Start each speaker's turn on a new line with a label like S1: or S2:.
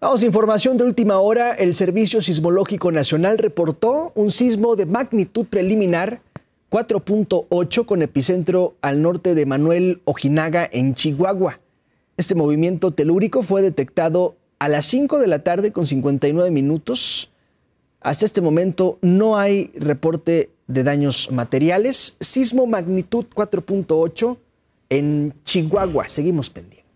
S1: Vamos, información de última hora. El Servicio Sismológico Nacional reportó un sismo de magnitud preliminar 4.8 con epicentro al norte de Manuel Ojinaga en Chihuahua. Este movimiento telúrico fue detectado a las 5 de la tarde con 59 minutos. Hasta este momento no hay reporte de daños materiales. Sismo magnitud 4.8 en Chihuahua. Seguimos pendientes.